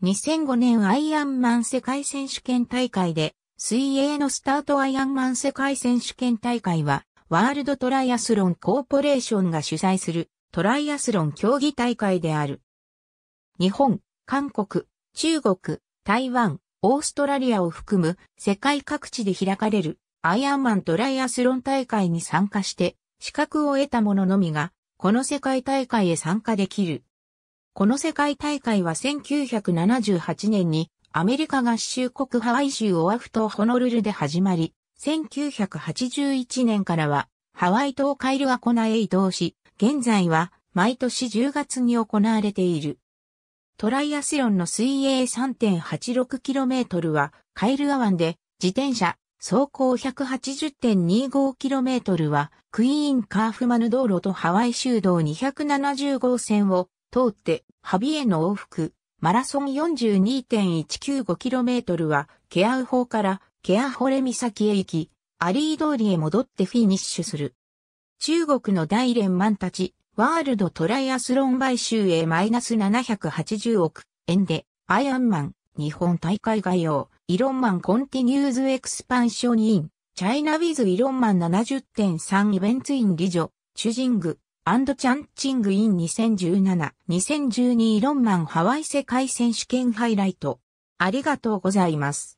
2005年アイアンマン世界選手権大会で、水泳のスタートアイアンマン世界選手権大会は、ワールドトライアスロンコーポレーションが主催するトライアスロン競技大会である。日本、韓国、中国、台湾、オーストラリアを含む世界各地で開かれるアイアンマントライアスロン大会に参加して資格を得た者のみがこの世界大会へ参加できる。この世界大会は1978年にアメリカ合衆国ハワイ州オアフ島ホノルルで始まり、1981年からはハワイ島カイルアコナへ移動し、現在は毎年10月に行われている。トライアスロンの水泳 3.86km はカイルア湾で自転車走行 180.25km はクイーンカーフマヌ道路とハワイ州道270号線を通って、ハビエの往復、マラソン 42.195km は、ケアウホからケアホレ岬へ行き、アリー通りへ戻ってフィニッシュする。中国の大連マンたち、ワールドトライアスロン買収へマイナス780億円で、アイアンマン、日本大会概要、イロンマンコンティニューズエクスパンションイン、チャイナウィズイロンマン70.3イベントインリジョ、チュジング、アンドチャンチングイン2017、2012ロンマンハワイ世界選手権ハイライト。ありがとうございます。